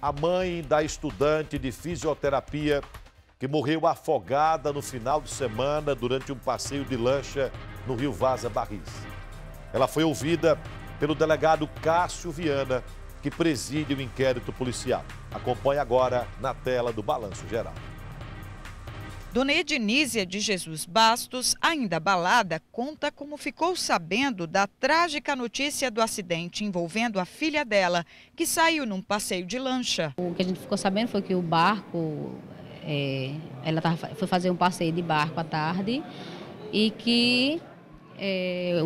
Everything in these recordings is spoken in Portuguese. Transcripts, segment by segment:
a mãe da estudante de fisioterapia que morreu afogada no final de semana durante um passeio de lancha no rio Vaza Barris. Ela foi ouvida pelo delegado Cássio Viana, que preside o inquérito policial. Acompanhe agora na tela do Balanço Geral. Dona Ednísia de Jesus Bastos, ainda abalada, conta como ficou sabendo da trágica notícia do acidente envolvendo a filha dela, que saiu num passeio de lancha. O que a gente ficou sabendo foi que o barco, é, ela tava, foi fazer um passeio de barco à tarde e que é,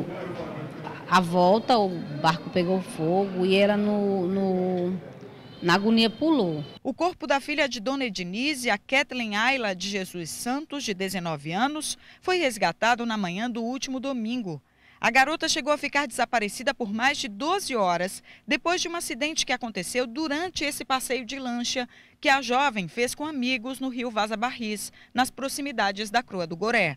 a volta o barco pegou fogo e era no, no na agonia pulou. O corpo da filha de Dona Ednise, a Kathleen Ayla de Jesus Santos, de 19 anos, foi resgatado na manhã do último domingo. A garota chegou a ficar desaparecida por mais de 12 horas, depois de um acidente que aconteceu durante esse passeio de lancha que a jovem fez com amigos no rio Vaza Barris, nas proximidades da Croa do Goré.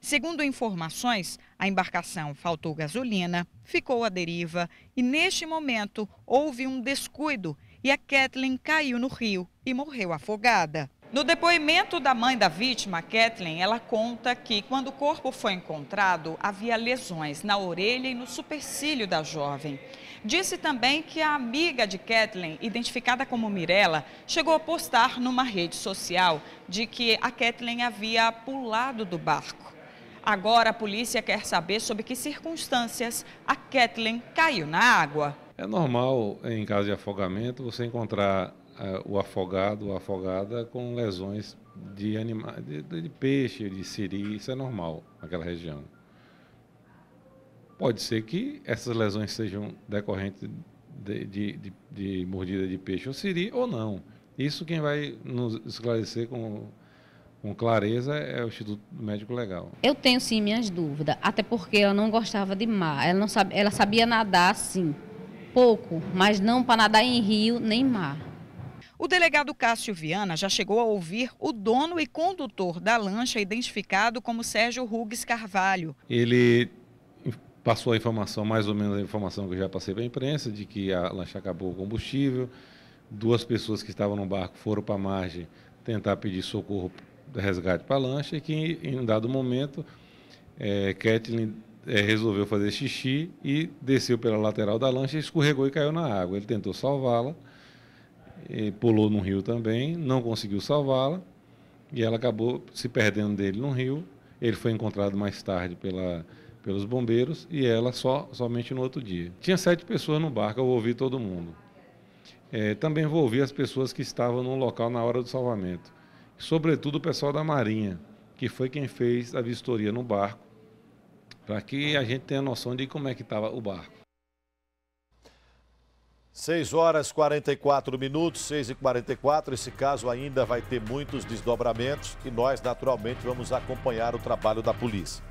Segundo informações, a embarcação faltou gasolina, ficou à deriva e, neste momento, houve um descuido e a Kathleen caiu no rio e morreu afogada. No depoimento da mãe da vítima, Kathleen, ela conta que quando o corpo foi encontrado, havia lesões na orelha e no supercílio da jovem. Disse também que a amiga de Kathleen, identificada como Mirella, chegou a postar numa rede social de que a Kathleen havia pulado do barco. Agora a polícia quer saber sobre que circunstâncias a Kathleen caiu na água. É normal, em caso de afogamento, você encontrar uh, o afogado ou afogada com lesões de, de, de, peixe, de siri, isso é normal naquela região. Pode ser que essas lesões sejam decorrentes de, de, de mordida de peixe ou siri ou não. Isso quem vai nos esclarecer com com clareza é o Instituto Médico Legal. Eu tenho sim minhas dúvidas, até porque ela não gostava de mar, ela não sabe, ela sabia nadar sim, pouco, mas não para nadar em rio nem mar. O delegado Cássio Viana já chegou a ouvir o dono e condutor da lancha, identificado como Sérgio Rugues Carvalho. Ele passou a informação, mais ou menos a informação que eu já passei para a imprensa, de que a lancha acabou o combustível, duas pessoas que estavam no barco foram para a margem tentar pedir socorro de resgate para a lancha e que, em um dado momento, é, Kathleen é, resolveu fazer xixi e desceu pela lateral da lancha, escorregou e caiu na água. Ele tentou salvá-la, pulou no rio também, não conseguiu salvá-la e ela acabou se perdendo dele no rio. Ele foi encontrado mais tarde pela, pelos bombeiros e ela só somente no outro dia. Tinha sete pessoas no barco, eu ouvi todo mundo. É, também envolvi as pessoas que estavam no local na hora do salvamento, sobretudo o pessoal da Marinha, que foi quem fez a vistoria no barco para que a gente tenha noção de como é que estava o barco. 6 horas 44 minutos, 6 e 44. Esse caso ainda vai ter muitos desdobramentos e nós, naturalmente, vamos acompanhar o trabalho da polícia.